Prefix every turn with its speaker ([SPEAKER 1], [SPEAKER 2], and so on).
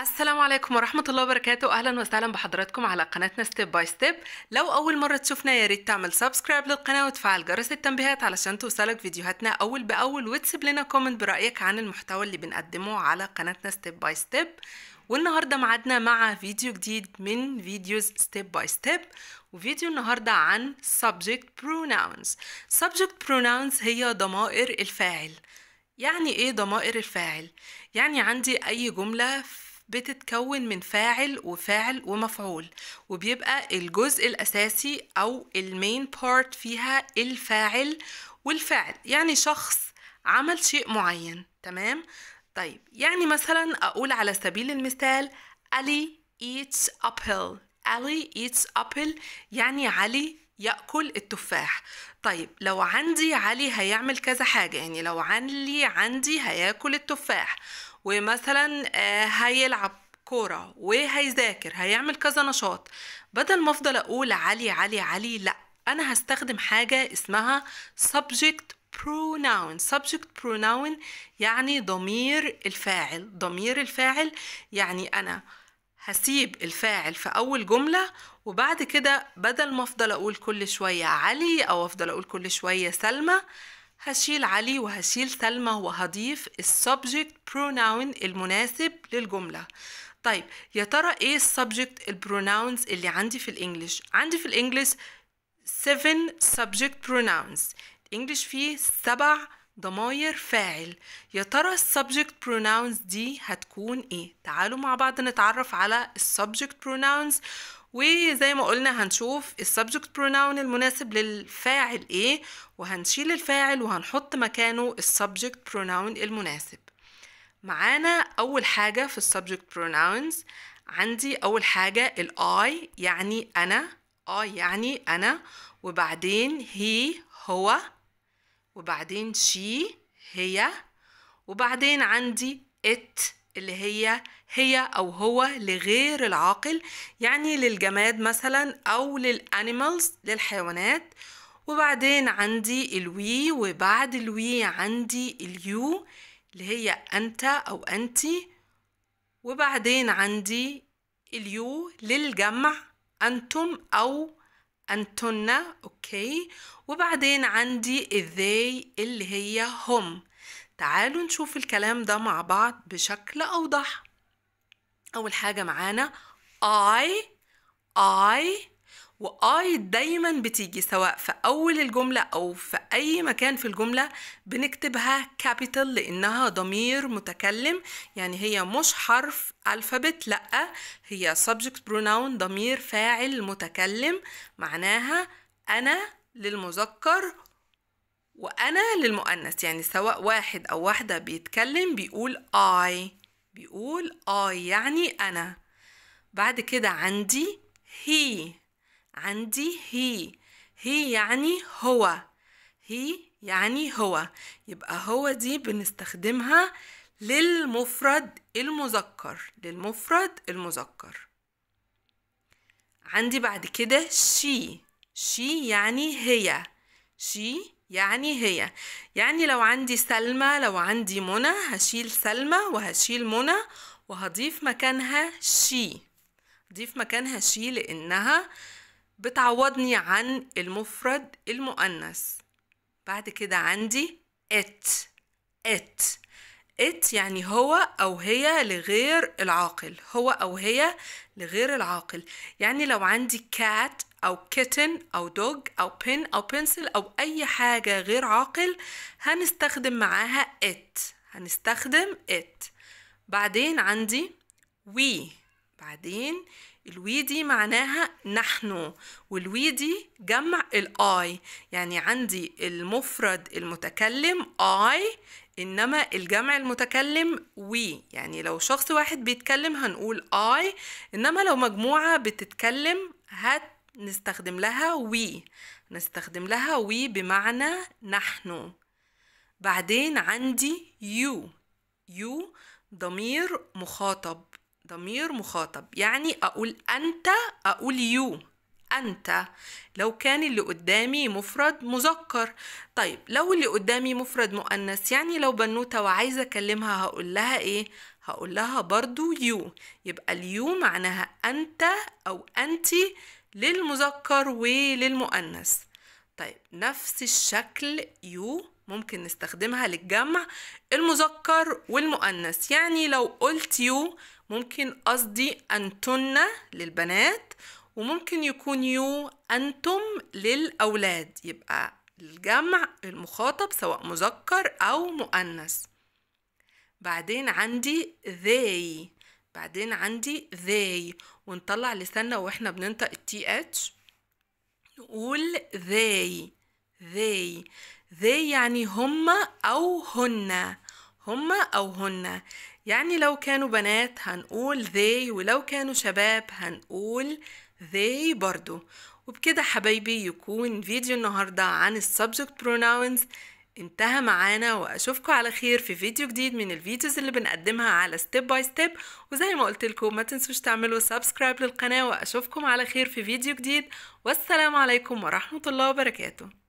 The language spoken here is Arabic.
[SPEAKER 1] السلام عليكم ورحمة الله وبركاته أهلا وسهلا بحضراتكم على قناتنا ستيب باي ستيب لو أول مرة تشوفنا يا ريت تعمل سبسكرايب للقناة وتفعل جرس التنبيهات علشان توصلك فيديوهاتنا أول بأول وتسيب لنا كومنت برأيك عن المحتوى اللي بنقدمه على قناتنا ستيب باي ستيب والنهاردة معدنا مع فيديو جديد من فيديوز ستيب باي ستيب وفيديو النهاردة عن subject pronouns subject pronouns هي ضمائر الفاعل يعني ايه ضمائر الفاعل؟ يعني عندي اي جملة في بتتكون من فاعل وفاعل ومفعول وبيبقى الجزء الأساسي أو المين بارت فيها الفاعل والفعل يعني شخص عمل شيء معين تمام طيب يعني مثلا أقول على سبيل المثال علي eats apple علي eats apple يعني علي ياكل التفاح طيب لو عندي علي هيعمل كذا حاجه يعني لو علي عندي هياكل التفاح ومثلا آه، هيلعب كوره وهيذاكر هيعمل كذا نشاط بدل ما افضل اقول علي علي علي لا انا هستخدم حاجه اسمها subject pronoun subject pronoun يعني ضمير الفاعل ضمير الفاعل يعني انا هسيب الفاعل في أول جملة وبعد كده بدل ما أفضل أقول كل شوية علي أو أفضل أقول كل شوية سلمى هشيل علي وهشيل سلمى وهضيف السبجكت بروناون المناسب للجملة طيب يا ترى ايه السبجكت البروناونز اللي عندي في الانجليش عندي في الانجليش 7 subject pronouns الانجليش فيه سبع ضماير فاعل يا ترى subject pronouns دي هتكون ايه تعالوا مع بعض نتعرف على subject pronouns وزي ما قلنا هنشوف السبجكت بروناون المناسب للفاعل ايه وهنشيل الفاعل وهنحط مكانه السبجكت بروناون المناسب معانا اول حاجه في السبجكت بروناونز عندي اول حاجه الاي يعني انا اي يعني انا وبعدين هي هو وبعدين شي هي وبعدين عندي ات اللي هي هي أو هو لغير العاقل يعني للجماد مثلا أو للأنيمالز للحيوانات وبعدين عندي الوي وبعد الوي عندي اليو اللي هي أنت أو أنتي وبعدين عندي اليو للجمع أنتم أو أنتن أوكي وبعدين عندي they اللي هي هم تعالوا نشوف الكلام ده مع بعض بشكل أوضح أول حاجة معانا I I واي دايما بتيجي سواء في اول الجمله او في اي مكان في الجمله بنكتبها كابيتال لانها ضمير متكلم يعني هي مش حرف الفابت لا هي subject pronoun ضمير فاعل متكلم معناها انا للمذكر وانا للمؤنث يعني سواء واحد او واحده بيتكلم بيقول I بيقول I يعني انا بعد كده عندي he عندي هي هي يعني هو هي يعني هو يبقى هو دي بنستخدمها للمفرد المذكر للمفرد المذكر عندي بعد كده شي شي يعني هي شي يعني هي يعني لو عندي سلمى لو عندي منى هشيل سلمى وهشيل منى وهضيف مكانها شي ضيف مكانها شي لانها بتعوضني عن المفرد المؤنث بعد كده عندي it it it يعني هو أو هي لغير العاقل هو أو هي لغير العاقل يعني لو عندي cat أو kitten أو dog أو pin أو pencil أو أي حاجة غير عاقل هنستخدم معاها it هنستخدم it بعدين عندي we بعدين الوي دي معناها نحن والوي دي جمع الاي يعني عندي المفرد المتكلم اي انما الجمع المتكلم وي يعني لو شخص واحد بيتكلم هنقول اي انما لو مجموعه بتتكلم هات نستخدم لها وي نستخدم لها وي بمعنى نحن بعدين عندي يو يو ضمير مخاطب ضمير مخاطب يعني أقول أنت أقول يو أنت لو كان اللي قدامي مفرد مذكر طيب لو اللي قدامي مفرد مؤنث يعني لو بنوتة وعايزة أكلمها هقول لها إيه هقول لها برضو يو يبقى اليو معناها أنت أو أنت للمذكر وللمؤنث طيب نفس الشكل يو ممكن نستخدمها للجمع المذكر والمؤنث يعني لو قلت يو ممكن قصدي أنتن للبنات وممكن يكون يو أنتم للأولاد يبقى الجمع المخاطب سواء مذكر أو مؤنث بعدين عندي they بعدين عندي they ونطلع لساننا واحنا بننطق التي اتش نقول they they they يعني هما أو هن هما أو هن يعني لو كانوا بنات هنقول they ولو كانوا شباب هنقول they برضو وبكده حبايبي يكون فيديو النهاردة عن السبجكت pronouns انتهى معانا واشوفكم على خير في فيديو جديد من الفيديوز اللي بنقدمها على ستيب باي ستيب وزي ما قلت لكم ما تنسوش تعملوا سبسكرايب للقناة واشوفكم على خير في فيديو جديد والسلام عليكم ورحمة الله وبركاته